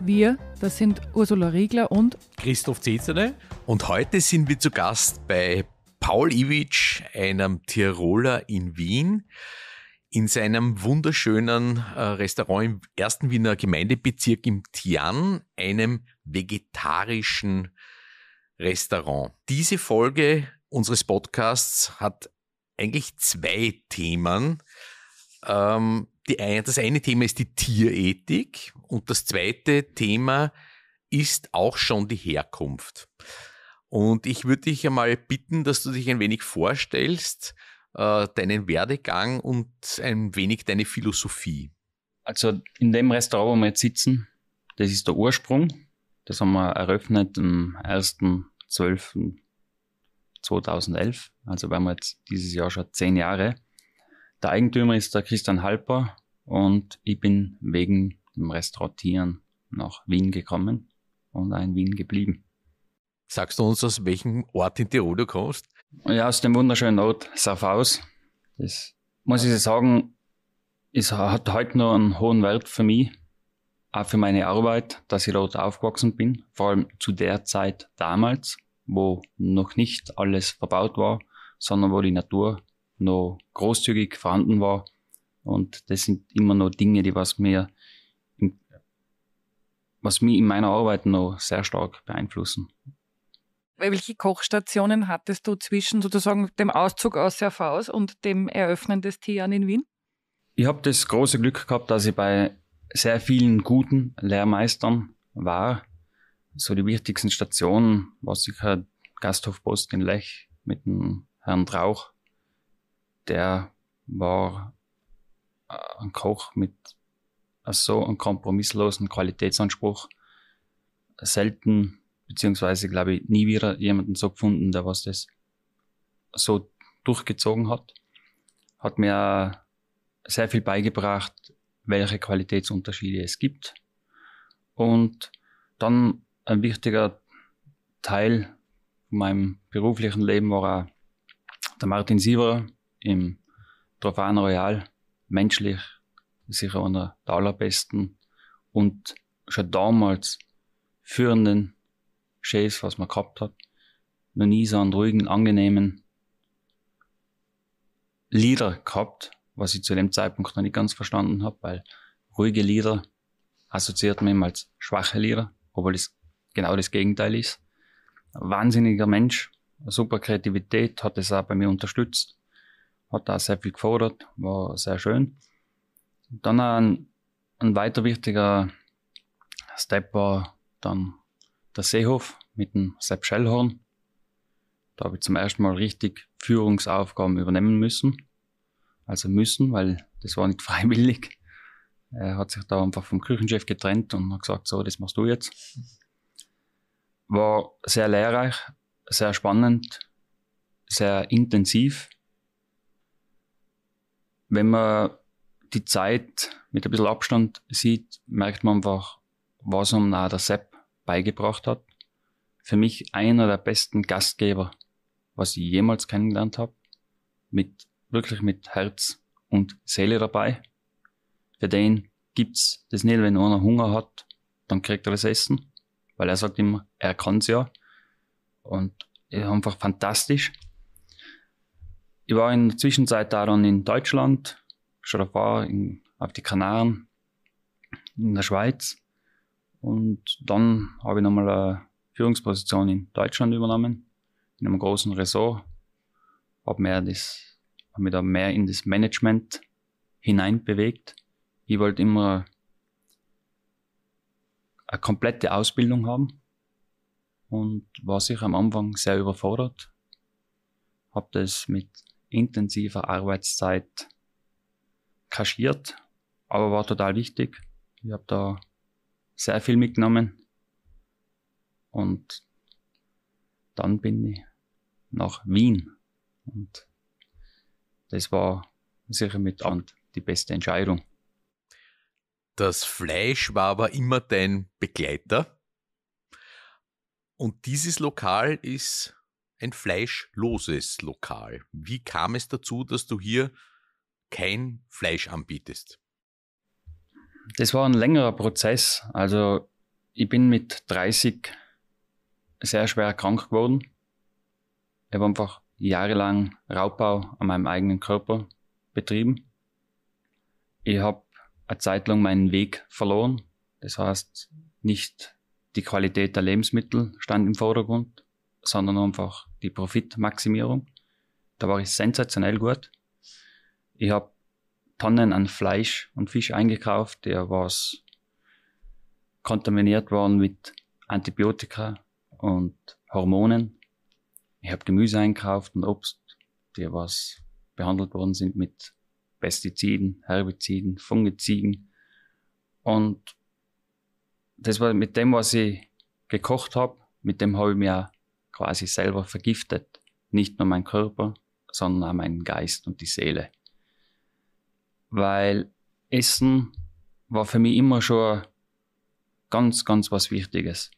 Wir, das sind Ursula Riegler und Christoph Zeterne. Und heute sind wir zu Gast bei Paul Iwitsch, einem Tiroler in Wien, in seinem wunderschönen äh, Restaurant im ersten Wiener Gemeindebezirk im Tian, einem vegetarischen Restaurant. Diese Folge unseres Podcasts hat eigentlich zwei Themen. Ähm, die, das eine Thema ist die Tierethik und das zweite Thema ist auch schon die Herkunft. Und ich würde dich einmal bitten, dass du dich ein wenig vorstellst, äh, deinen Werdegang und ein wenig deine Philosophie. Also in dem Restaurant, wo wir jetzt sitzen, das ist der Ursprung. Das haben wir eröffnet am 1.12.2011. Also werden wir jetzt dieses Jahr schon zehn Jahre. Der Eigentümer ist der Christian Halper und ich bin wegen dem Restaurantieren nach Wien gekommen und in Wien geblieben. Sagst du uns, aus welchem Ort in Tirol du kommst? Ja, aus dem wunderschönen Ort Safaus. Das muss ich sagen, es hat heute noch einen hohen Wert für mich, auch für meine Arbeit, dass ich dort aufgewachsen bin. Vor allem zu der Zeit damals, wo noch nicht alles verbaut war, sondern wo die Natur noch großzügig vorhanden war. Und das sind immer noch Dinge, die was mir was mich in meiner Arbeit noch sehr stark beeinflussen. Welche Kochstationen hattest du zwischen sozusagen dem Auszug aus der Faust und dem Eröffnen des Tian in Wien? Ich habe das große Glück gehabt, dass ich bei sehr vielen guten Lehrmeistern war. So die wichtigsten Stationen war sicher halt Gasthof Post in Lech mit dem Herrn Trauch, der war äh, ein Koch mit so einem kompromisslosen Qualitätsanspruch. Selten, beziehungsweise glaube ich, nie wieder jemanden so gefunden, der was das so durchgezogen hat. Hat mir sehr viel beigebracht, welche Qualitätsunterschiede es gibt. Und dann ein wichtiger Teil meinem beruflichen Leben war auch der Martin Sieberer, im Trofan Royal menschlich sicher einer der allerbesten und schon damals führenden Chefs, was man gehabt hat. Noch nie so einen ruhigen, angenehmen Lieder gehabt, was ich zu dem Zeitpunkt noch nicht ganz verstanden habe, weil ruhige Lieder assoziiert man immer als schwache Lieder, obwohl es genau das Gegenteil ist. Ein wahnsinniger Mensch, super Kreativität hat es auch bei mir unterstützt hat da sehr viel gefordert, war sehr schön. Dann ein, ein weiter wichtiger Step war dann der Seehof mit dem Sepp Schellhorn. Da habe ich zum ersten Mal richtig Führungsaufgaben übernehmen müssen. Also müssen, weil das war nicht freiwillig. Er hat sich da einfach vom Küchenchef getrennt und hat gesagt, so, das machst du jetzt. War sehr lehrreich, sehr spannend, sehr intensiv wenn man die Zeit mit ein bisschen Abstand sieht, merkt man einfach, was ihm nah der Sepp beigebracht hat. Für mich einer der besten Gastgeber, was ich jemals kennengelernt habe. Mit, wirklich mit Herz und Seele dabei. Für den gibt's das nicht, wenn einer Hunger hat, dann kriegt er das Essen. Weil er sagt immer, er kann's ja. Und er äh, ist einfach fantastisch. Ich war in der Zwischenzeit da dann in Deutschland, schon davor in, auf die Kanaren, in der Schweiz. Und dann habe ich nochmal eine Führungsposition in Deutschland übernommen, in einem großen Ressort. Habe mehr das, habe mich da mehr in das Management hineinbewegt. Ich wollte immer eine komplette Ausbildung haben und war sicher am Anfang sehr überfordert. Habe das mit intensiver Arbeitszeit kaschiert, aber war total wichtig. Ich habe da sehr viel mitgenommen und dann bin ich nach Wien und das war sicher mit und die beste Entscheidung. Das Fleisch war aber immer dein Begleiter. Und dieses Lokal ist ein fleischloses Lokal. Wie kam es dazu, dass du hier kein Fleisch anbietest? Das war ein längerer Prozess. Also ich bin mit 30 sehr schwer krank geworden. Ich habe einfach jahrelang Raubbau an meinem eigenen Körper betrieben. Ich habe eine Zeit lang meinen Weg verloren. Das heißt, nicht die Qualität der Lebensmittel stand im Vordergrund, sondern einfach die Profitmaximierung. Da war ich sensationell gut. Ich habe Tonnen an Fleisch und Fisch eingekauft, der was kontaminiert worden mit Antibiotika und Hormonen. Ich habe Gemüse eingekauft und Obst, die was behandelt worden sind mit Pestiziden, Herbiziden, Fungiziden. Und das war mit dem, was ich gekocht habe, mit dem habe ich mir quasi selber vergiftet. Nicht nur mein Körper, sondern auch meinen Geist und die Seele. Weil Essen war für mich immer schon ganz, ganz was Wichtiges.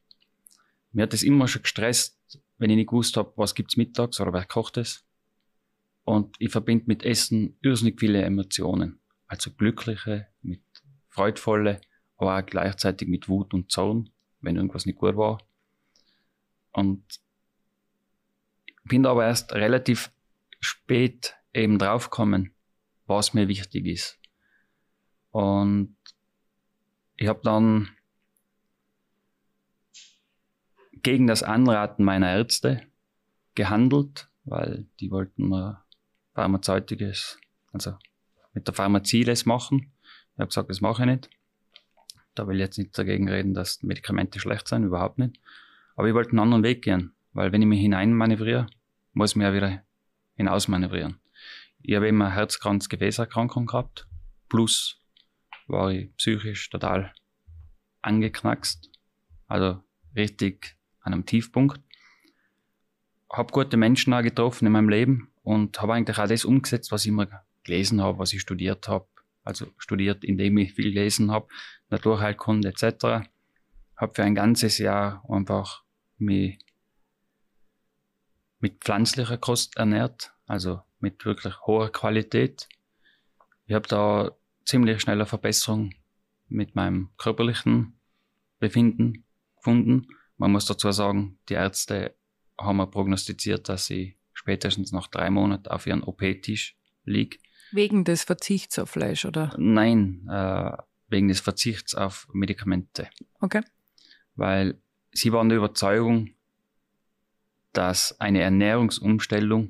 Mir hat es immer schon gestresst, wenn ich nicht gewusst habe, was gibt's mittags oder wer kocht es. Und ich verbinde mit Essen irrsinnig viele Emotionen. Also glückliche, mit freudvolle, aber auch gleichzeitig mit Wut und Zorn, wenn irgendwas nicht gut war. Und bin da aber erst relativ spät eben draufgekommen, was mir wichtig ist. Und ich habe dann gegen das Anraten meiner Ärzte gehandelt, weil die wollten mir pharmazeutisches, also mit der Pharmazie das machen. Ich habe gesagt, das mache ich nicht. Da will ich jetzt nicht dagegen reden, dass Medikamente schlecht sind, überhaupt nicht. Aber ich wollte einen anderen Weg gehen, weil wenn ich mich hineinmanövriere, muss mir mich ja wieder hinausmanövrieren. Ich habe immer Herzkranz-Gefäßerkrankung gehabt, plus war ich psychisch total angeknackst, also richtig an einem Tiefpunkt. Habe gute Menschen auch getroffen in meinem Leben und habe eigentlich auch das umgesetzt, was ich immer gelesen habe, was ich studiert habe. Also studiert, indem ich viel gelesen habe, Naturheilkunde etc. Habe für ein ganzes Jahr einfach mich mit pflanzlicher Kost ernährt, also mit wirklich hoher Qualität. Ich habe da ziemlich schnelle Verbesserung mit meinem körperlichen Befinden gefunden. Man muss dazu sagen, die Ärzte haben mir prognostiziert, dass ich spätestens nach drei Monaten auf ihren OP-Tisch liege. Wegen des Verzichts auf Fleisch, oder? Nein, äh, wegen des Verzichts auf Medikamente. Okay. Weil sie waren der Überzeugung, dass eine Ernährungsumstellung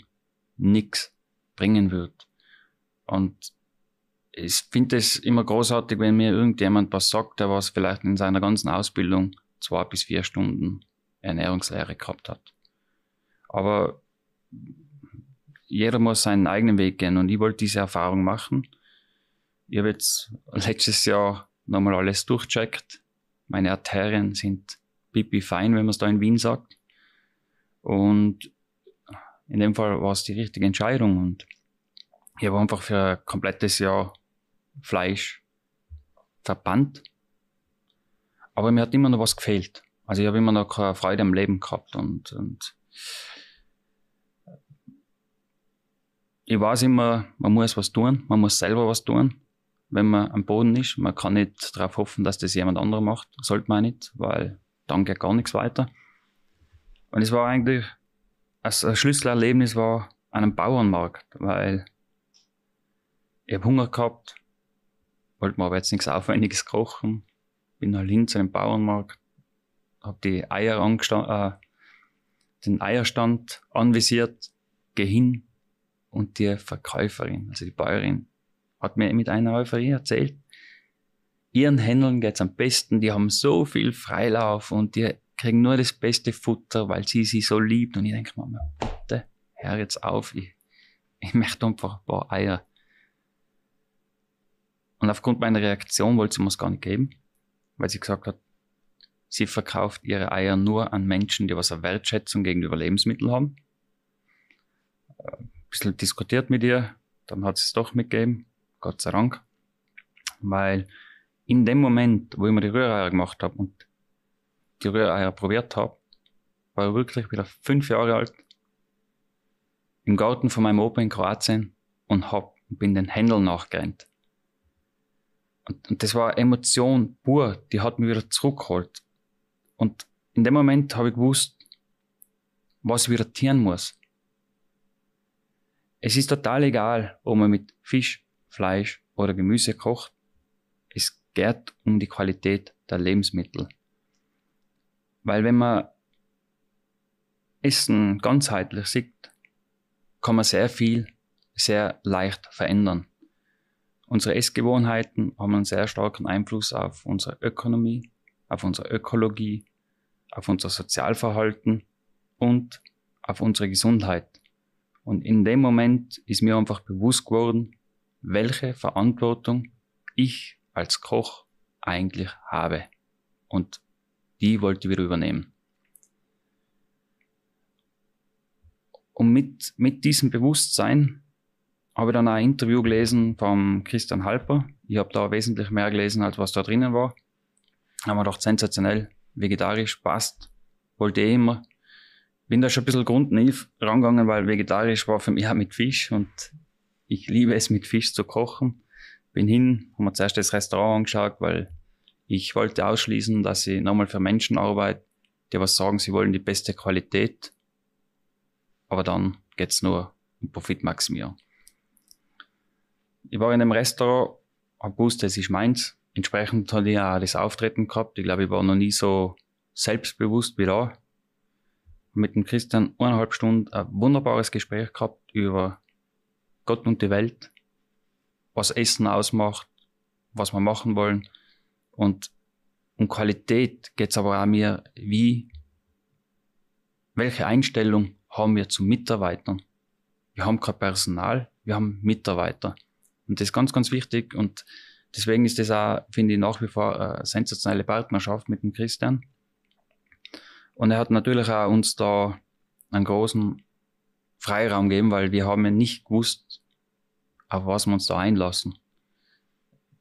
nichts bringen wird. Und ich finde es immer großartig, wenn mir irgendjemand was sagt, der was vielleicht in seiner ganzen Ausbildung zwei bis vier Stunden Ernährungslehre gehabt hat. Aber jeder muss seinen eigenen Weg gehen und ich wollte diese Erfahrung machen. Ich habe jetzt letztes Jahr nochmal alles durchcheckt. Meine Arterien sind pipi fein, wenn man es da in Wien sagt. Und in dem Fall war es die richtige Entscheidung und ich habe einfach für ein komplettes Jahr Fleisch verbannt. Aber mir hat immer noch was gefehlt. Also ich habe immer noch keine Freude am Leben gehabt und, und ich weiß immer, man muss was tun, man muss selber was tun, wenn man am Boden ist. Man kann nicht darauf hoffen, dass das jemand anderer macht. Sollte man nicht, weil dann geht gar nichts weiter. Und es war eigentlich, also ein Schlüsselerlebnis war an einem Bauernmarkt, weil ich habe Hunger gehabt, wollte mir aber jetzt nichts Aufwendiges kochen, bin halt hin zu einem Bauernmarkt, habe die Eier angestanden, äh, den Eierstand anvisiert, gehe hin und die Verkäuferin, also die Bäuerin, hat mir mit einer Euphorie erzählt, ihren Händlern geht's am besten, die haben so viel Freilauf und die kriegen nur das beste Futter, weil sie sie so liebt. Und ich denke mir, bitte, hör jetzt auf, ich, ich möchte einfach ein paar Eier. Und aufgrund meiner Reaktion wollte sie mir es gar nicht geben, weil sie gesagt hat, sie verkauft ihre Eier nur an Menschen, die was eine Wertschätzung gegenüber Lebensmitteln haben. Äh, ein bisschen diskutiert mit ihr, dann hat sie es doch mitgegeben, Gott sei Dank. Weil in dem Moment, wo ich mir die Rühreier gemacht habe und die Rühreier äh, probiert habe, war wirklich wieder fünf Jahre alt, im Garten von meinem Opa in Kroatien und hab, bin den Händel nachgerannt. Und, und das war Emotion pur, die hat mich wieder zurückgeholt. Und in dem Moment habe ich gewusst, was ich wieder tieren muss. Es ist total egal, ob man mit Fisch, Fleisch oder Gemüse kocht. Es geht um die Qualität der Lebensmittel. Weil wenn man Essen ganzheitlich sieht, kann man sehr viel sehr leicht verändern. Unsere Essgewohnheiten haben einen sehr starken Einfluss auf unsere Ökonomie, auf unsere Ökologie, auf unser Sozialverhalten und auf unsere Gesundheit. Und in dem Moment ist mir einfach bewusst geworden, welche Verantwortung ich als Koch eigentlich habe und die wollte ich wieder übernehmen. Und mit, mit diesem Bewusstsein habe ich dann ein Interview gelesen vom Christian Halper. Ich habe da wesentlich mehr gelesen, als was da drinnen war. Haben wir gedacht, sensationell, vegetarisch, passt, wollte ich eh immer. Bin da schon ein bisschen grundnaiv rangegangen, weil vegetarisch war für mich auch mit Fisch und ich liebe es, mit Fisch zu kochen. Bin hin, haben wir zuerst das Restaurant angeschaut, weil ich wollte ausschließen, dass ich nochmal für Menschen arbeite, die was sagen, sie wollen die beste Qualität, aber dann geht's nur um Profitmaximierung. Ich war in einem Restaurant, habe gewusst, das ist meins. Entsprechend hatte ich auch das Auftreten gehabt. Ich glaube, ich war noch nie so selbstbewusst wie da. Mit dem Christian eineinhalb Stunden ein wunderbares Gespräch gehabt über Gott und die Welt, was Essen ausmacht, was wir machen wollen. Und um Qualität geht es aber auch mir, wie, welche Einstellung haben wir zu Mitarbeitern? Wir haben kein Personal, wir haben Mitarbeiter. Und das ist ganz, ganz wichtig. Und deswegen ist das auch, finde ich, nach wie vor eine sensationelle Partnerschaft mit dem Christian. Und er hat natürlich auch uns da einen großen Freiraum gegeben, weil wir haben ja nicht gewusst, auf was wir uns da einlassen.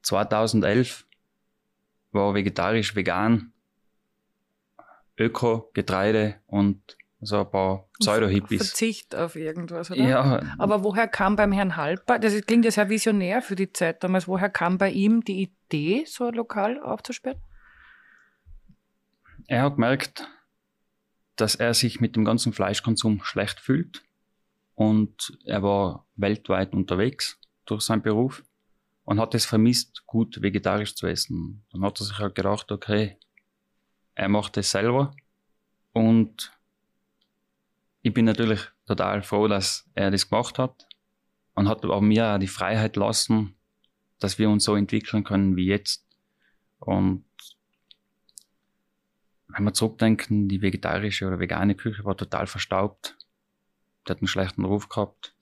2011 war vegetarisch, vegan, Öko, Getreide und so ein paar Pseudo-Hippies. Verzicht auf irgendwas, oder? Ja. Aber woher kam beim Herrn Halper, das klingt ja sehr visionär für die Zeit damals, woher kam bei ihm die Idee, so ein Lokal aufzusperren? Er hat gemerkt, dass er sich mit dem ganzen Fleischkonsum schlecht fühlt und er war weltweit unterwegs durch seinen Beruf und hat es vermisst, gut vegetarisch zu essen. Dann hat er sich halt gedacht, okay, er macht es selber und ich bin natürlich total froh, dass er das gemacht hat und hat auch mir die Freiheit lassen, dass wir uns so entwickeln können wie jetzt. Und wenn wir zurückdenken, die vegetarische oder vegane Küche war total verstaubt. Die hat einen schlechten Ruf gehabt.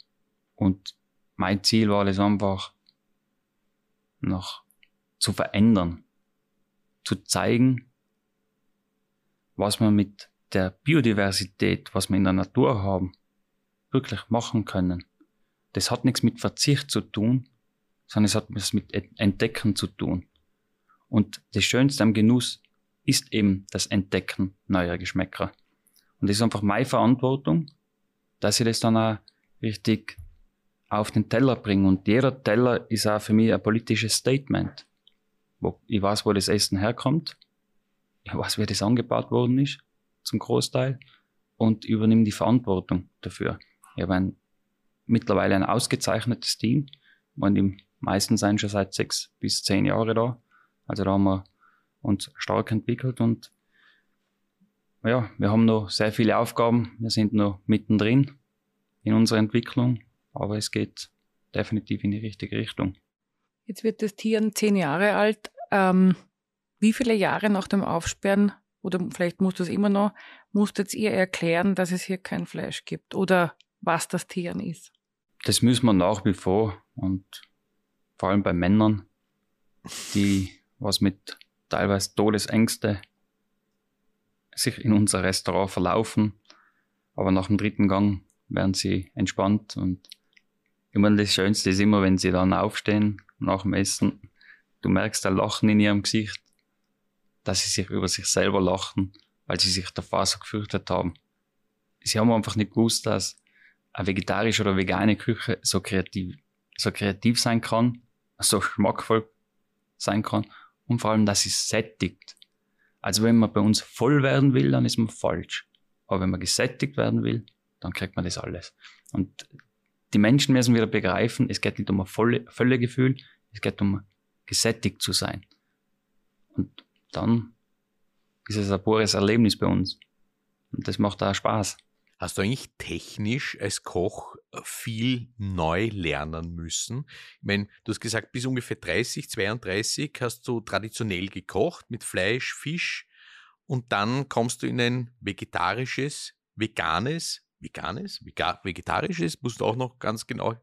Und mein Ziel war es einfach, noch zu verändern, zu zeigen, was man mit der Biodiversität, was wir in der Natur haben, wirklich machen können. Das hat nichts mit Verzicht zu tun, sondern es hat was mit Entdecken zu tun. Und das Schönste am Genuss ist eben das Entdecken neuer Geschmäcker. Und das ist einfach meine Verantwortung, dass ich das dann auch richtig auf den Teller bringen. Und jeder Teller ist auch für mich ein politisches Statement. Wo, ich weiß, wo das Essen herkommt. Ich weiß, wie das angebaut worden ist, zum Großteil. Und übernehme die Verantwortung dafür. Ich habe ein, mittlerweile ein ausgezeichnetes Team. Und die meisten sind schon seit sechs bis zehn Jahren da. Also da haben wir uns stark entwickelt und ja, wir haben noch sehr viele Aufgaben. Wir sind noch mittendrin in unserer Entwicklung aber es geht definitiv in die richtige Richtung. Jetzt wird das Tier zehn Jahre alt. Ähm, wie viele Jahre nach dem Aufsperren, oder vielleicht musst du es immer noch, musstet ihr erklären, dass es hier kein Fleisch gibt oder was das Tieren ist? Das müssen wir nach wie vor und vor allem bei Männern, die was mit teilweise Todesängste sich in unser Restaurant verlaufen. Aber nach dem dritten Gang werden sie entspannt und ich meine, das Schönste ist immer, wenn sie dann aufstehen nach dem Essen. Du merkst ein Lachen in ihrem Gesicht, dass sie sich über sich selber lachen, weil sie sich davor so gefürchtet haben. Sie haben einfach nicht gewusst, dass eine vegetarische oder vegane Küche so kreativ, so kreativ sein kann, so schmackvoll sein kann und vor allem, dass sie sättigt. Also wenn man bei uns voll werden will, dann ist man falsch. Aber wenn man gesättigt werden will, dann kriegt man das alles. Und die Menschen müssen wieder begreifen, es geht nicht um ein volle, volle Gefühl, es geht um gesättigt zu sein. Und dann ist es ein pures Erlebnis bei uns. Und das macht auch Spaß. Hast du eigentlich technisch als Koch viel neu lernen müssen? Ich meine, du hast gesagt, bis ungefähr 30, 32 hast du traditionell gekocht mit Fleisch, Fisch und dann kommst du in ein vegetarisches, veganes vegan ist, vegetarisch ist, musst du auch noch ganz genau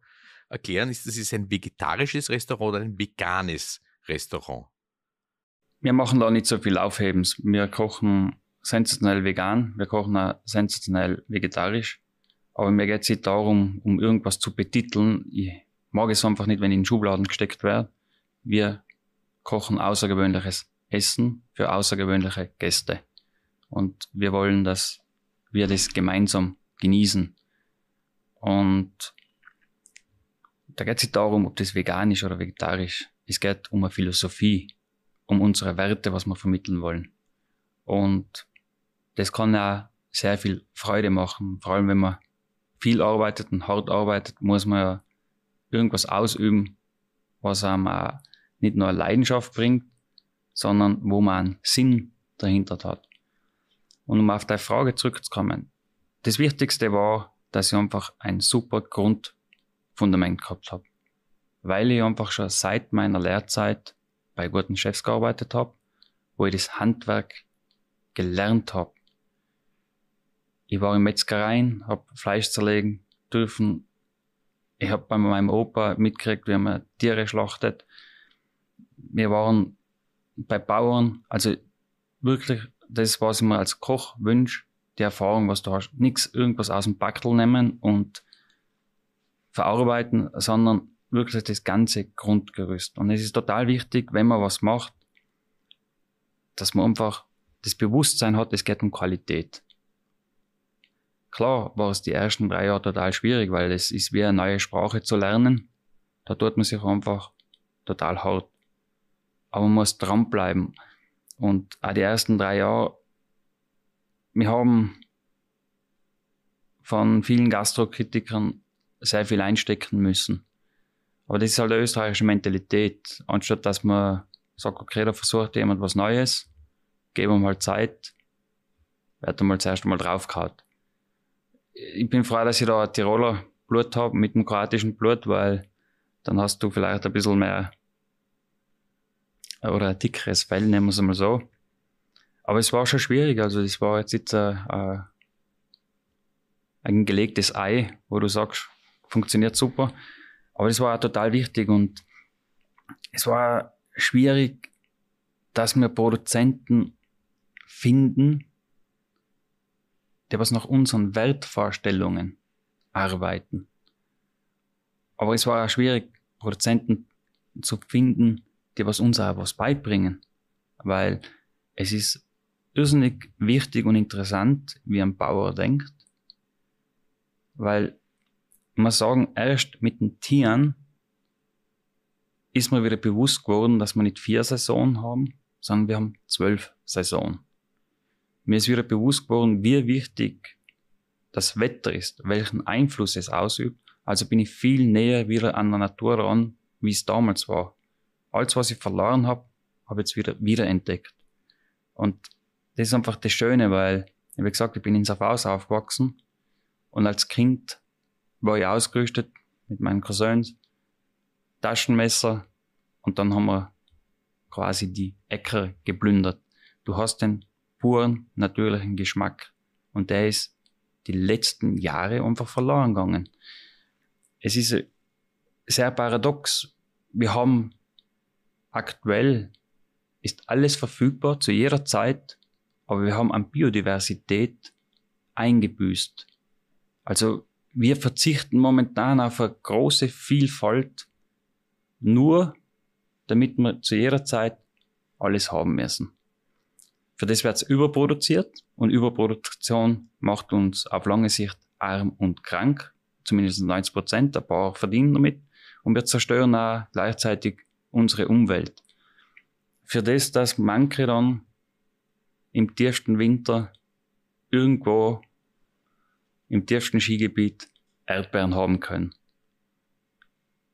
erklären. Ist das ist ein vegetarisches Restaurant oder ein veganes Restaurant? Wir machen da nicht so viel Aufhebens. Wir kochen sensationell vegan, wir kochen auch sensationell vegetarisch. Aber mir geht es nicht darum, um irgendwas zu betiteln. Ich mag es einfach nicht, wenn ich in Schubladen gesteckt werde. Wir kochen außergewöhnliches Essen für außergewöhnliche Gäste. Und wir wollen, dass wir das gemeinsam genießen. Und da geht es nicht darum, ob das vegan ist oder vegetarisch. Es geht um eine Philosophie, um unsere Werte, was wir vermitteln wollen. Und das kann ja sehr viel Freude machen. Vor allem, wenn man viel arbeitet und hart arbeitet, muss man ja irgendwas ausüben, was einem auch nicht nur Leidenschaft bringt, sondern wo man einen Sinn dahinter hat. Und um auf deine Frage zurückzukommen, das Wichtigste war, dass ich einfach ein super Grundfundament gehabt habe. Weil ich einfach schon seit meiner Lehrzeit bei guten Chefs gearbeitet habe, wo ich das Handwerk gelernt habe. Ich war in Metzgereien, habe Fleisch zerlegen dürfen. Ich habe bei meinem Opa mitgekriegt, wie man Tiere schlachtet. Wir waren bei Bauern, also wirklich das, was ich mir als Koch wünsche, die Erfahrung, was du hast, nichts irgendwas aus dem Backel nehmen und verarbeiten, sondern wirklich das ganze Grundgerüst. Und es ist total wichtig, wenn man was macht, dass man einfach das Bewusstsein hat, es geht um Qualität. Klar war es die ersten drei Jahre total schwierig, weil es ist wie eine neue Sprache zu lernen. Da tut man sich einfach total hart. Aber man muss dranbleiben. Und auch die ersten drei Jahre wir haben von vielen Gastrokritikern sehr viel einstecken müssen. Aber das ist halt die österreichische Mentalität. Anstatt dass man sagt, okay, da versucht jemand was Neues, geben wir mal Zeit, wird einmal zuerst einmal draufgehauen. Ich bin froh, dass ich da ein Tiroler Blut habe mit dem kroatischen Blut, weil dann hast du vielleicht ein bisschen mehr oder ein dickeres Fell, nehmen wir es mal so. Aber es war schon schwierig. Also es war jetzt nicht äh, äh, ein gelegtes Ei, wo du sagst, funktioniert super. Aber das war auch total wichtig und es war schwierig, dass wir Produzenten finden, die was nach unseren Weltvorstellungen arbeiten. Aber es war auch schwierig, Produzenten zu finden, die was uns auch was beibringen. Weil es ist irrsinnig wichtig und interessant, wie ein Bauer denkt, weil man sagen, erst mit den Tieren ist mir wieder bewusst geworden, dass wir nicht vier Saisonen haben, sondern wir haben zwölf Saisonen. Mir ist wieder bewusst geworden, wie wichtig das Wetter ist, welchen Einfluss es ausübt. Also bin ich viel näher wieder an der Natur ran, wie es damals war. Alles, was ich verloren habe, habe ich jetzt wieder, wieder entdeckt. Und das ist einfach das Schöne, weil, wie gesagt, ich bin in Safaus aufgewachsen und als Kind war ich ausgerüstet mit meinen Cousins, Taschenmesser und dann haben wir quasi die Äcker geplündert. Du hast den puren, natürlichen Geschmack und der ist die letzten Jahre einfach verloren gegangen. Es ist sehr paradox. Wir haben aktuell ist alles verfügbar zu jeder Zeit aber wir haben an Biodiversität eingebüßt. Also wir verzichten momentan auf eine große Vielfalt, nur damit wir zu jeder Zeit alles haben müssen. Für das wird es überproduziert und Überproduktion macht uns auf lange Sicht arm und krank, zumindest 90 Prozent, der Bauer verdienen damit und wir zerstören auch gleichzeitig unsere Umwelt. Für das, dass manche dann im tiefsten Winter irgendwo im tiefsten Skigebiet Erdbeeren haben können.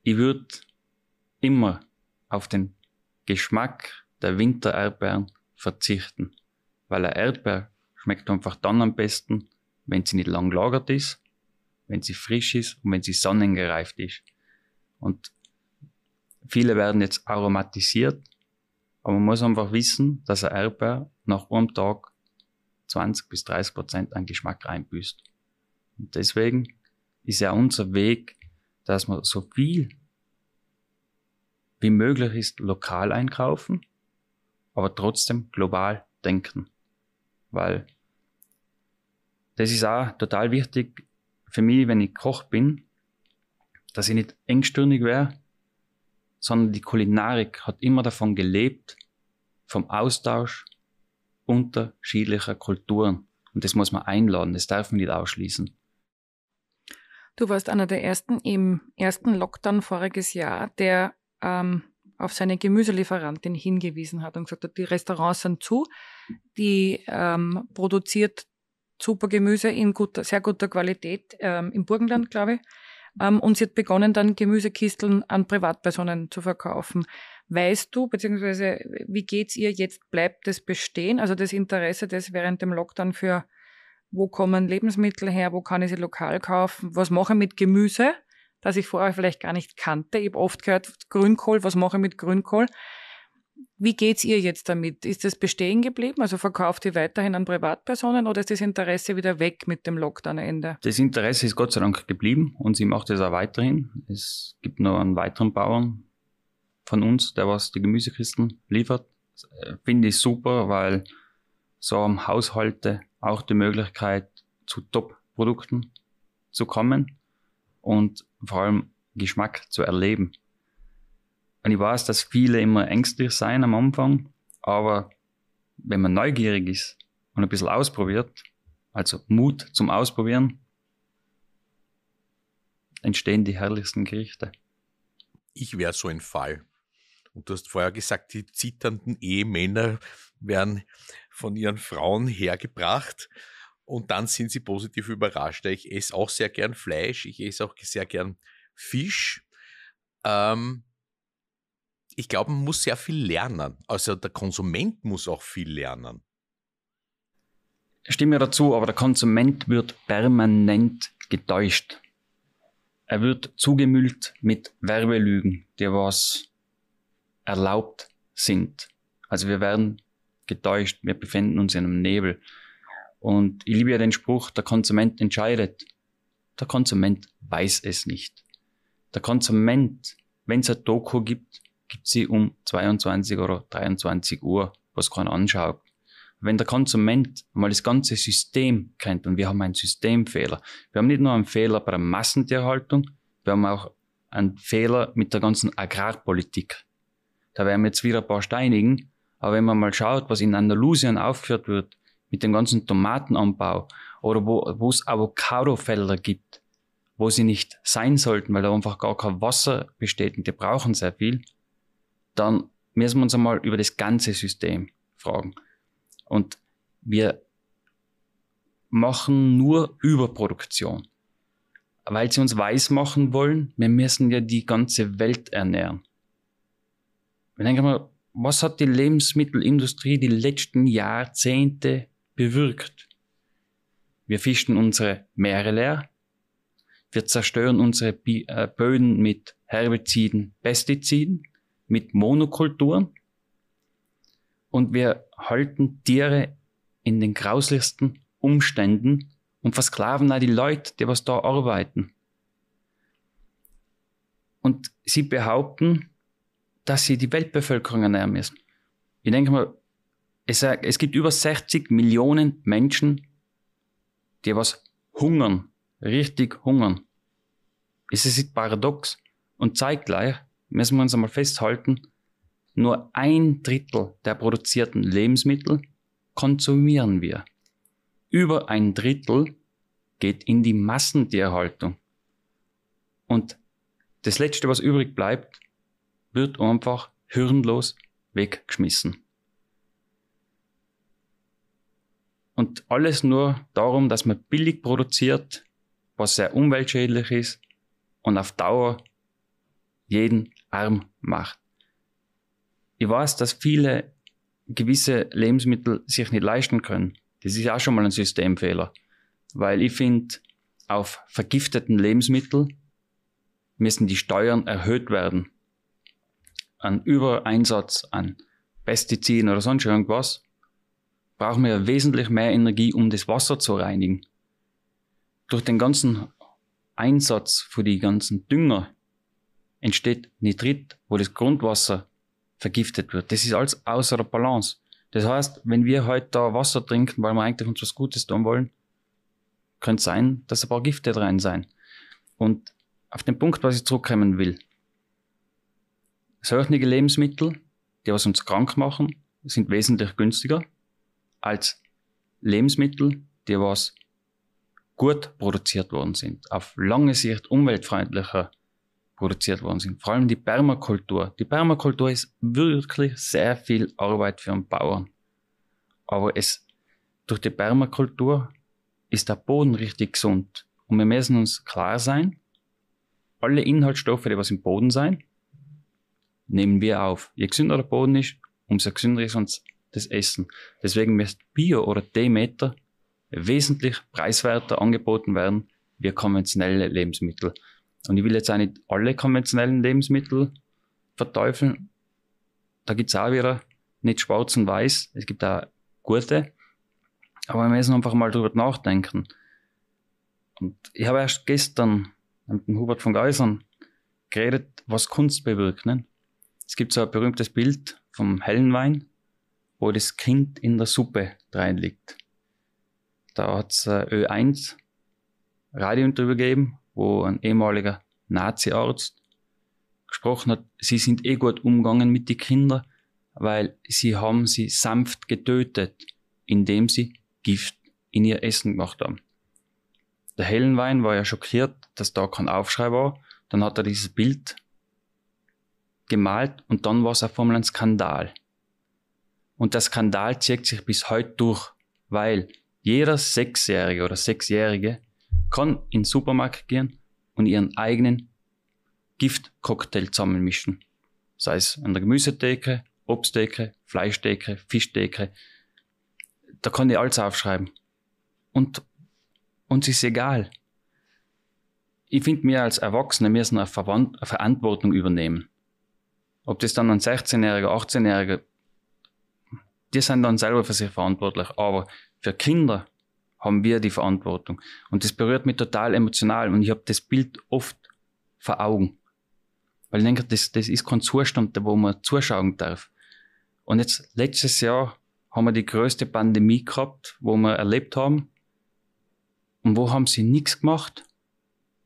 Ich würde immer auf den Geschmack der Wintererdbeeren verzichten, weil eine Erdbeer schmeckt einfach dann am besten, wenn sie nicht lang lagert ist, wenn sie frisch ist und wenn sie sonnengereift ist. Und viele werden jetzt aromatisiert aber man muss einfach wissen, dass ein Erdbeer nach einem Tag 20 bis 30 Prozent an Geschmack reinbüßt. Und deswegen ist ja unser Weg, dass man so viel wie möglich ist lokal einkaufen, aber trotzdem global denken. Weil das ist auch total wichtig für mich, wenn ich Koch bin, dass ich nicht engstirnig wäre sondern die Kulinarik hat immer davon gelebt, vom Austausch unterschiedlicher Kulturen. Und das muss man einladen, das darf man nicht ausschließen. Du warst einer der ersten im ersten Lockdown voriges Jahr, der ähm, auf seine Gemüselieferantin hingewiesen hat und gesagt hat, die Restaurants sind zu, die ähm, produziert super Gemüse in guter, sehr guter Qualität ähm, im Burgenland, glaube ich. Ähm, und sie hat begonnen, dann Gemüsekisteln an Privatpersonen zu verkaufen. Weißt du, beziehungsweise wie geht's ihr jetzt? Bleibt es bestehen? Also das Interesse, das während dem Lockdown für wo kommen Lebensmittel her, wo kann ich sie lokal kaufen, was mache ich mit Gemüse, das ich vorher vielleicht gar nicht kannte. Ich habe oft gehört, Grünkohl, was mache ich mit Grünkohl? Wie geht's ihr jetzt damit? Ist das bestehen geblieben? Also verkauft ihr weiterhin an Privatpersonen oder ist das Interesse wieder weg mit dem Lockdown-Ende? Das Interesse ist Gott sei Dank geblieben und sie macht es auch weiterhin. Es gibt noch einen weiteren Bauern von uns, der was die Gemüsekisten liefert. Äh, finde ich super, weil so haben Haushalte auch die Möglichkeit zu Top-Produkten zu kommen und vor allem Geschmack zu erleben. Und ich weiß, dass viele immer ängstlich sein am Anfang, aber wenn man neugierig ist und ein bisschen ausprobiert, also Mut zum Ausprobieren, entstehen die herrlichsten Gerichte. Ich wäre so ein Fall. Und du hast vorher gesagt, die zitternden Ehemänner werden von ihren Frauen hergebracht und dann sind sie positiv überrascht. Ich esse auch sehr gern Fleisch, ich esse auch sehr gern Fisch. Ähm, ich glaube, man muss sehr viel lernen. Also der Konsument muss auch viel lernen. Ich stimme dazu, aber der Konsument wird permanent getäuscht. Er wird zugemüllt mit Werbelügen, die was erlaubt sind. Also wir werden getäuscht, wir befinden uns in einem Nebel. Und ich liebe ja den Spruch, der Konsument entscheidet. Der Konsument weiß es nicht. Der Konsument, wenn es ein Doku gibt, gibt sie um 22 oder 23 Uhr, was keiner anschaut. Wenn der Konsument mal das ganze System kennt und wir haben einen Systemfehler, wir haben nicht nur einen Fehler bei der Massentierhaltung, wir haben auch einen Fehler mit der ganzen Agrarpolitik. Da werden wir jetzt wieder ein paar steinigen, aber wenn man mal schaut, was in Andalusien aufgeführt wird, mit dem ganzen Tomatenanbau oder wo, wo es Avocadofelder gibt, wo sie nicht sein sollten, weil da einfach gar kein Wasser besteht und die brauchen sehr viel, dann müssen wir uns einmal über das ganze System fragen. Und wir machen nur Überproduktion, weil sie uns weiß machen wollen, wir müssen ja die ganze Welt ernähren. Wir denken mal, was hat die Lebensmittelindustrie die letzten Jahrzehnte bewirkt? Wir fischen unsere Meere leer, wir zerstören unsere äh, Böden mit Herbiziden, Pestiziden, mit Monokultur und wir halten Tiere in den grauslichsten Umständen und versklaven auch die Leute, die was da arbeiten. Und sie behaupten, dass sie die Weltbevölkerung ernähren müssen. Ich denke mal, es, es gibt über 60 Millionen Menschen, die was hungern, richtig hungern. Es ist paradox und zeigt gleich, müssen wir uns einmal festhalten, nur ein Drittel der produzierten Lebensmittel konsumieren wir. Über ein Drittel geht in die Massentierhaltung. Und das Letzte, was übrig bleibt, wird einfach hirnlos weggeschmissen. Und alles nur darum, dass man billig produziert, was sehr umweltschädlich ist und auf Dauer jeden arm macht. Ich weiß, dass viele gewisse Lebensmittel sich nicht leisten können. Das ist auch schon mal ein Systemfehler. Weil ich finde, auf vergifteten Lebensmitteln müssen die Steuern erhöht werden. An Übereinsatz an Pestiziden oder sonst irgendwas brauchen wir wesentlich mehr Energie, um das Wasser zu reinigen. Durch den ganzen Einsatz für die ganzen Dünger entsteht Nitrit, wo das Grundwasser vergiftet wird. Das ist alles außer der Balance. Das heißt, wenn wir heute da Wasser trinken, weil wir eigentlich uns was Gutes tun wollen, könnte sein, dass ein paar Gifte drin sein. Und auf den Punkt, was ich zurückkommen will. Solche Lebensmittel, die was uns krank machen, sind wesentlich günstiger als Lebensmittel, die was gut produziert worden sind, auf lange Sicht umweltfreundlicher produziert worden sind. Vor allem die Permakultur. Die Permakultur ist wirklich sehr viel Arbeit für einen Bauern. Aber es, durch die Permakultur ist der Boden richtig gesund. Und wir müssen uns klar sein, alle Inhaltsstoffe, die was im Boden sein, nehmen wir auf. Je gesünder der Boden ist, umso gesünder ist uns das Essen. Deswegen müsste Bio oder Demeter wesentlich preiswerter angeboten werden wie konventionelle Lebensmittel. Und ich will jetzt auch nicht alle konventionellen Lebensmittel verteufeln. Da gibt es auch wieder nicht schwarz und weiß. Es gibt auch gute. Aber wir müssen einfach mal darüber nachdenken. Und ich habe erst gestern mit dem Hubert von Geusern geredet, was Kunst bewirkt. Ne? Es gibt so ein berühmtes Bild vom Hellenwein, wo das Kind in der Suppe reinliegt. Da hat äh, es Ö1 Radiointerview gegeben wo ein ehemaliger Nazi-Arzt gesprochen hat, sie sind eh gut umgegangen mit den Kindern, weil sie haben sie sanft getötet, indem sie Gift in ihr Essen gemacht haben. Der Hellenwein war ja schockiert, dass da kein Aufschrei war. Dann hat er dieses Bild gemalt und dann war es auf einmal ein Skandal. Und der Skandal zieht sich bis heute durch, weil jeder Sechsjährige oder Sechsjährige kann in den Supermarkt gehen und ihren eigenen Giftcocktail zusammenmischen. Sei es an der Gemüsedecke, Obstdecke, Fleischdecke, Fischdecke. Da kann ich alles aufschreiben. Und uns ist egal. Ich finde, wir als Erwachsene müssen eine, Verwand eine Verantwortung übernehmen. Ob das dann ein 16-Jähriger, 18-Jähriger, die sind dann selber für sich verantwortlich. Aber für Kinder haben wir die Verantwortung. Und das berührt mich total emotional und ich habe das Bild oft vor Augen. Weil ich denke, das, das ist kein Zustand, wo man zuschauen darf. Und jetzt letztes Jahr haben wir die größte Pandemie gehabt, wo wir erlebt haben. Und wo haben sie nichts gemacht?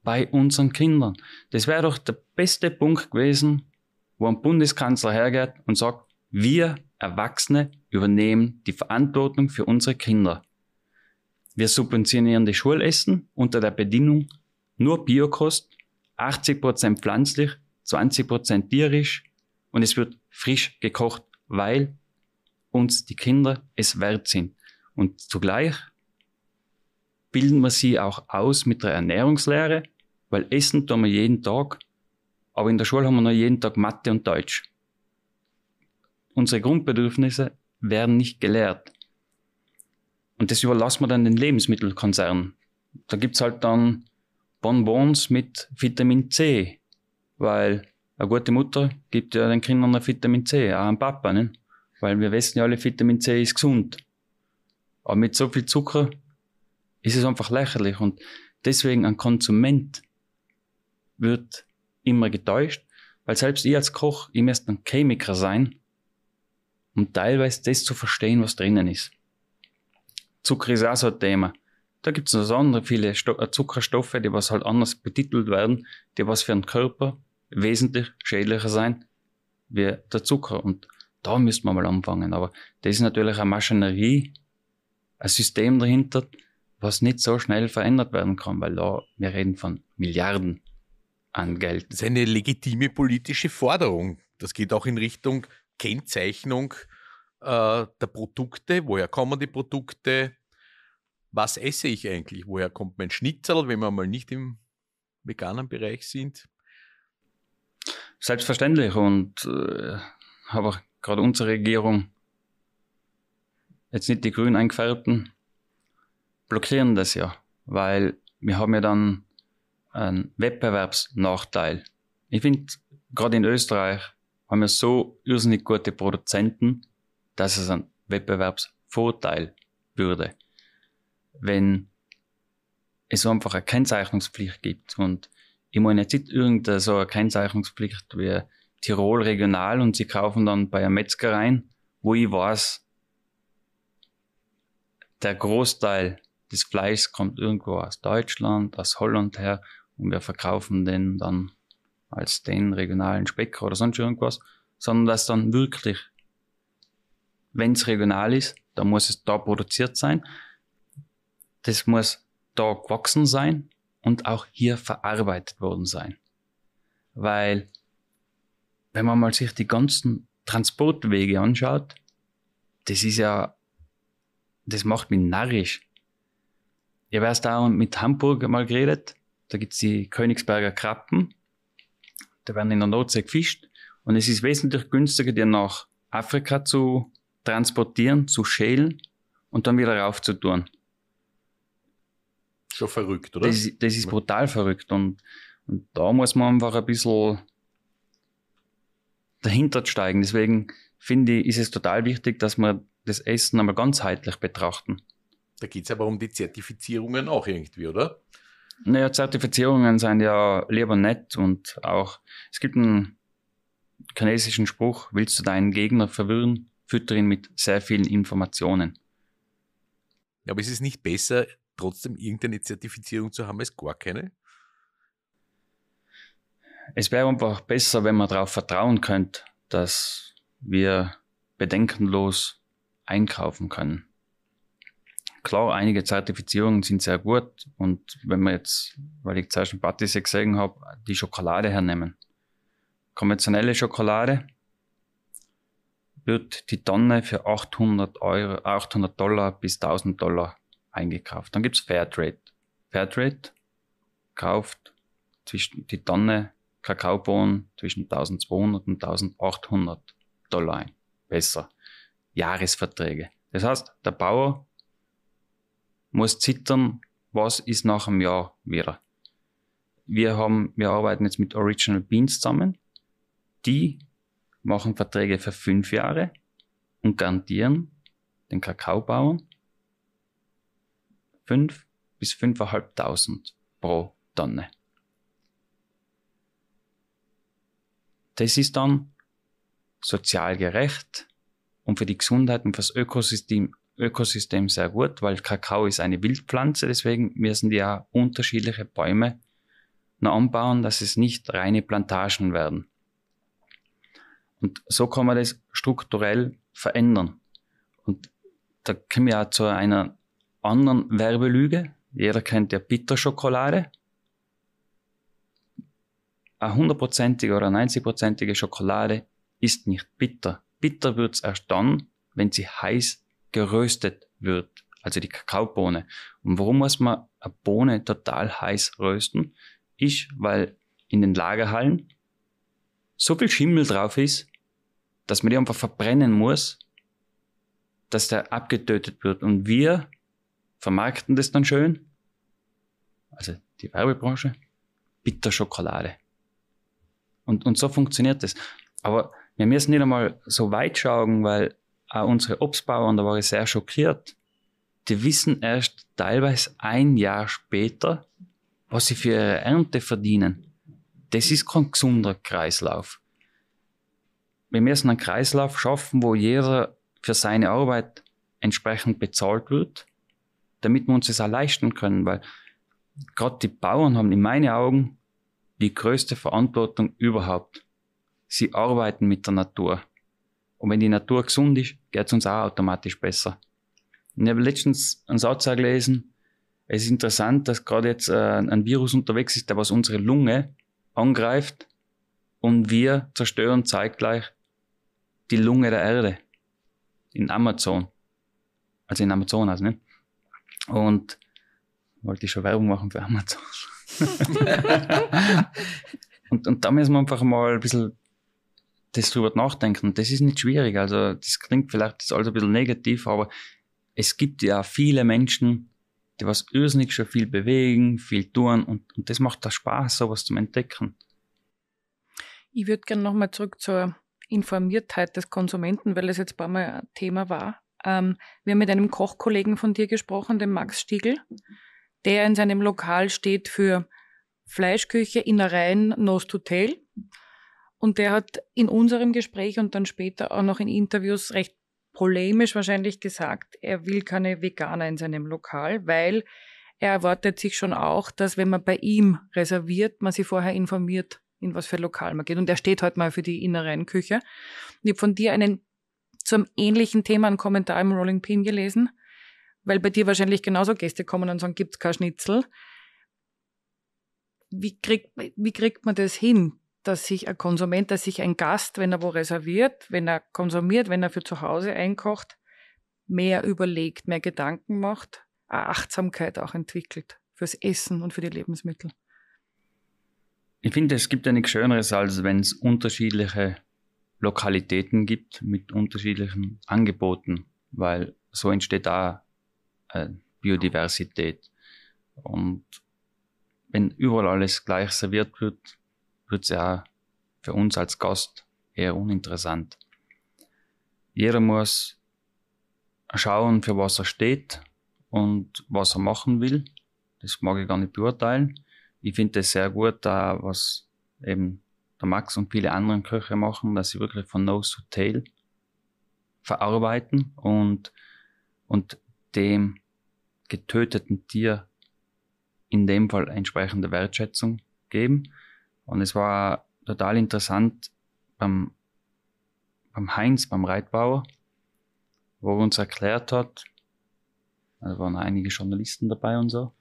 Bei unseren Kindern. Das wäre doch der beste Punkt gewesen, wo ein Bundeskanzler hergeht und sagt, wir Erwachsene übernehmen die Verantwortung für unsere Kinder. Wir subventionieren die Schulessen unter der Bedingung nur Biokost, 80% Prozent pflanzlich, 20% Prozent tierisch und es wird frisch gekocht, weil uns die Kinder es wert sind. Und zugleich bilden wir sie auch aus mit der Ernährungslehre, weil Essen tun wir jeden Tag, aber in der Schule haben wir noch jeden Tag Mathe und Deutsch. Unsere Grundbedürfnisse werden nicht gelehrt. Und das überlassen wir dann den Lebensmittelkonzernen. Da gibt es halt dann Bonbons mit Vitamin C, weil eine gute Mutter gibt ja den Kindern ein Vitamin C, auch ein Papa, ne? weil wir wissen ja alle, Vitamin C ist gesund. Aber mit so viel Zucker ist es einfach lächerlich und deswegen ein Konsument wird immer getäuscht, weil selbst ich als Koch, ich müsste ein Chemiker sein, um teilweise das zu verstehen, was drinnen ist. Zucker ist auch so ein Thema. Da gibt es noch andere viele Sto äh, Zuckerstoffe, die was halt anders betitelt werden, die was für den Körper wesentlich schädlicher sein wie der Zucker. Und da müsste wir mal anfangen. Aber das ist natürlich eine Maschinerie, ein System dahinter, was nicht so schnell verändert werden kann, weil da, wir reden von Milliarden an Geld. Das ist eine legitime politische Forderung. Das geht auch in Richtung Kennzeichnung äh, der Produkte, woher kommen die Produkte, was esse ich eigentlich, woher kommt mein Schnitzel, wenn wir mal nicht im veganen Bereich sind? Selbstverständlich und äh, habe auch gerade unsere Regierung, jetzt nicht die Grünen eingefärbten, blockieren das ja, weil wir haben ja dann einen Wettbewerbsnachteil. Ich finde, gerade in Österreich haben wir so irrsinnig gute Produzenten, dass es einen Wettbewerbsvorteil würde, wenn es einfach eine Kennzeichnungspflicht gibt. Und ich meine jetzt nicht irgendeine so eine Kennzeichnungspflicht wie Tirol regional und sie kaufen dann bei einer Metzgerei, wo ich weiß, der Großteil des Fleischs kommt irgendwo aus Deutschland, aus Holland her und wir verkaufen den dann als den regionalen Speck oder sonst irgendwas, sondern dass dann wirklich wenn es regional ist, dann muss es da produziert sein. Das muss da gewachsen sein und auch hier verarbeitet worden sein. Weil, wenn man mal sich die ganzen Transportwege anschaut, das ist ja, das macht mich narrisch. Ihr weiß da mit Hamburg mal geredet, da gibt's die Königsberger Krappen, da werden in der Nordsee gefischt und es ist wesentlich günstiger, dir nach Afrika zu transportieren, zu schälen und dann wieder rauf zu tun. Schon verrückt, oder? Das, das ist brutal verrückt und, und da muss man einfach ein bisschen dahinter steigen. Deswegen finde ich, ist es total wichtig, dass wir das Essen einmal ganzheitlich betrachten. Da geht es aber um die Zertifizierungen auch irgendwie, oder? Naja, Zertifizierungen sind ja lieber nett und auch, es gibt einen chinesischen Spruch, willst du deinen Gegner verwirren, füttere ihn mit sehr vielen Informationen. Ja, aber ist es nicht besser, trotzdem irgendeine Zertifizierung zu haben als gar keine? Es wäre einfach besser, wenn man darauf vertrauen könnte, dass wir bedenkenlos einkaufen können. Klar, einige Zertifizierungen sind sehr gut und wenn wir jetzt, weil ich zuerst Patisserie gesehen habe, die Schokolade hernehmen. Konventionelle Schokolade wird die Tonne für 800, Euro, 800 Dollar bis 1000 Dollar eingekauft. Dann gibt es Fairtrade. Fairtrade kauft zwischen die Tonne Kakaobohnen zwischen 1200 und 1800 Dollar ein. Besser. Jahresverträge. Das heißt, der Bauer muss zittern, was ist nach einem Jahr wieder. Wir haben, wir arbeiten jetzt mit Original Beans zusammen. Die machen Verträge für fünf Jahre und garantieren den Kakaobauern fünf bis fünfeinhalbtausend pro Tonne. Das ist dann sozial gerecht und für die Gesundheit und fürs Ökosystem, Ökosystem sehr gut, weil Kakao ist eine Wildpflanze, deswegen müssen die auch unterschiedliche Bäume noch anbauen, dass es nicht reine Plantagen werden. Und so kann man das strukturell verändern. Und da kommen wir auch zu einer anderen Werbelüge. Jeder kennt ja Bitterschokolade. Eine hundertprozentige oder neunzigprozentige Schokolade ist nicht bitter. Bitter wird's erst dann, wenn sie heiß geröstet wird, also die Kakaobohne. Und warum muss man eine Bohne total heiß rösten? Ist, weil in den Lagerhallen so viel Schimmel drauf ist, dass man die einfach verbrennen muss, dass der abgetötet wird. Und wir vermarkten das dann schön, also die Werbebranche, Bitterschokolade. Und, und so funktioniert das. Aber wir müssen nicht einmal so weit schauen, weil auch unsere Obstbauern, da war ich sehr schockiert, die wissen erst teilweise ein Jahr später, was sie für ihre Ernte verdienen. Das ist kein gesunder Kreislauf wir müssen einen Kreislauf schaffen, wo jeder für seine Arbeit entsprechend bezahlt wird, damit wir uns das auch leisten können, weil gerade die Bauern haben in meinen Augen die größte Verantwortung überhaupt. Sie arbeiten mit der Natur. Und wenn die Natur gesund ist, geht es uns auch automatisch besser. Und ich habe letztens einen Satz auch gelesen, es ist interessant, dass gerade jetzt äh, ein Virus unterwegs ist, der was unsere Lunge angreift und wir zerstören zeitgleich die Lunge der Erde. In Amazon. Also in Amazonas, ne? Und wollte ich schon Werbung machen für Amazon. und, und da müssen wir einfach mal ein bisschen das drüber nachdenken. Das ist nicht schwierig. Also, das klingt vielleicht alles ein bisschen negativ, aber es gibt ja viele Menschen, die was irrsinnig schon viel bewegen, viel tun und, und das macht da Spaß, sowas zu Entdecken. Ich würde gerne nochmal zurück zur Informiertheit des Konsumenten, weil das jetzt ein paar Mal ein Thema war. Ähm, wir haben mit einem Kochkollegen von dir gesprochen, dem Max Stiegel, der in seinem Lokal steht für Fleischküche, Innereien, Nose to Tail. Und der hat in unserem Gespräch und dann später auch noch in Interviews recht polemisch wahrscheinlich gesagt, er will keine Veganer in seinem Lokal, weil er erwartet sich schon auch, dass wenn man bei ihm reserviert, man sich vorher informiert, in was für ein Lokal man geht. Und er steht heute halt mal für die inneren Küche. ich habe von dir einen zum ähnlichen Thema einen Kommentar im Rolling Pin gelesen, weil bei dir wahrscheinlich genauso Gäste kommen und sagen, gibt's kein Schnitzel. Wie kriegt, wie kriegt man das hin, dass sich ein Konsument, dass sich ein Gast, wenn er wo reserviert, wenn er konsumiert, wenn er für zu Hause einkocht, mehr überlegt, mehr Gedanken macht, eine Achtsamkeit auch entwickelt fürs Essen und für die Lebensmittel? Ich finde, es gibt ja nichts Schöneres, als wenn es unterschiedliche Lokalitäten gibt mit unterschiedlichen Angeboten, weil so entsteht da äh, Biodiversität. Und wenn überall alles gleich serviert wird, wird es ja für uns als Gast eher uninteressant. Jeder muss schauen, für was er steht und was er machen will. Das mag ich gar nicht beurteilen ich finde es sehr gut, da was eben der Max und viele andere Köche machen, dass sie wirklich von Nose to Tail verarbeiten und, und dem getöteten Tier in dem Fall entsprechende Wertschätzung geben. Und es war total interessant beim, beim Heinz, beim Reitbauer, wo er uns erklärt hat, da also waren einige Journalisten dabei und so,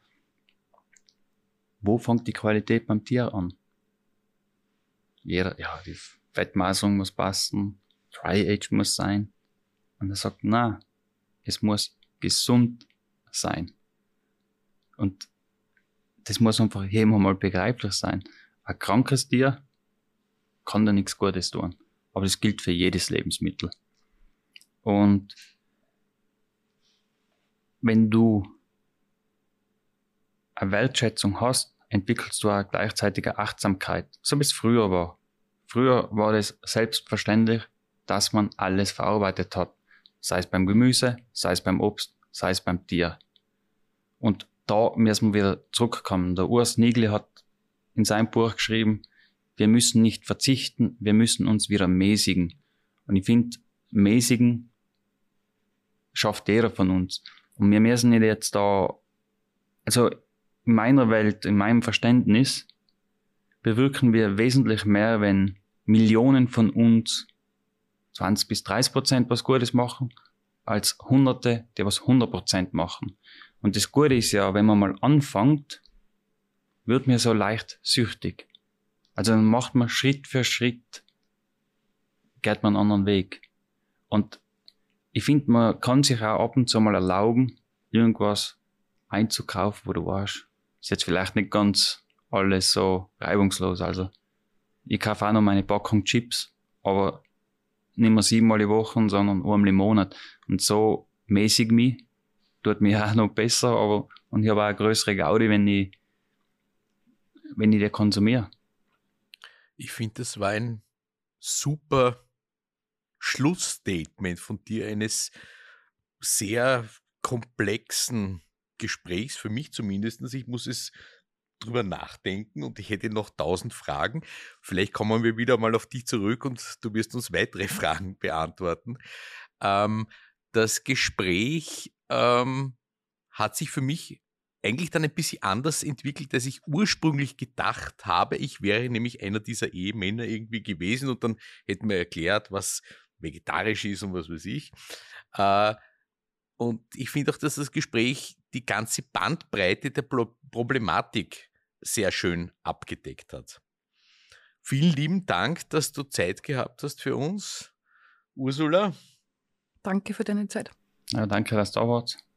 wo fängt die Qualität beim Tier an? Jeder, ja, die Fettmaßung muss passen, Dry Age muss sein. Und er sagt, na, es muss gesund sein. Und das muss einfach jedem mal begreiflich sein. Ein krankes Tier kann da nichts Gutes tun. Aber das gilt für jedes Lebensmittel. Und wenn du eine Wertschätzung hast, entwickelst du auch gleichzeitige Achtsamkeit, so wie es früher war. Früher war es selbstverständlich, dass man alles verarbeitet hat, sei es beim Gemüse, sei es beim Obst, sei es beim Tier. Und da müssen wir wieder zurückkommen. Der Urs Nigli hat in seinem Buch geschrieben, wir müssen nicht verzichten, wir müssen uns wieder mäßigen. Und ich finde, mäßigen schafft jeder von uns. Und wir müssen nicht jetzt da, also in meiner Welt, in meinem Verständnis, bewirken wir wesentlich mehr, wenn Millionen von uns 20 bis 30 Prozent was Gutes machen, als Hunderte, die was 100 Prozent machen. Und das Gute ist ja, wenn man mal anfängt, wird mir so leicht süchtig. Also dann macht man Schritt für Schritt, geht man einen anderen Weg. Und ich finde, man kann sich auch ab und zu mal erlauben, irgendwas einzukaufen, wo du warst ist jetzt vielleicht nicht ganz alles so reibungslos. Also ich kaufe auch noch meine Packung Chips, aber nicht mehr siebenmal die Woche, sondern einmal im Monat. Und so mäßig mich, tut mich auch noch besser, aber und ich habe auch eine größere Gaudi, wenn ich, wenn ich den konsumiere. Ich finde, das war ein super Schlussstatement von dir eines sehr komplexen Gesprächs, für mich zumindest. Ich muss es drüber nachdenken und ich hätte noch tausend Fragen. Vielleicht kommen wir wieder mal auf dich zurück und du wirst uns weitere Fragen beantworten. Ähm, das Gespräch ähm, hat sich für mich eigentlich dann ein bisschen anders entwickelt, als ich ursprünglich gedacht habe. Ich wäre nämlich einer dieser Ehemänner irgendwie gewesen und dann hätten wir erklärt, was vegetarisch ist und was weiß ich. Äh, und ich finde auch, dass das Gespräch die ganze Bandbreite der Problematik sehr schön abgedeckt hat. Vielen lieben Dank, dass du Zeit gehabt hast für uns. Ursula. Danke für deine Zeit. Ja, danke, dass du da warst.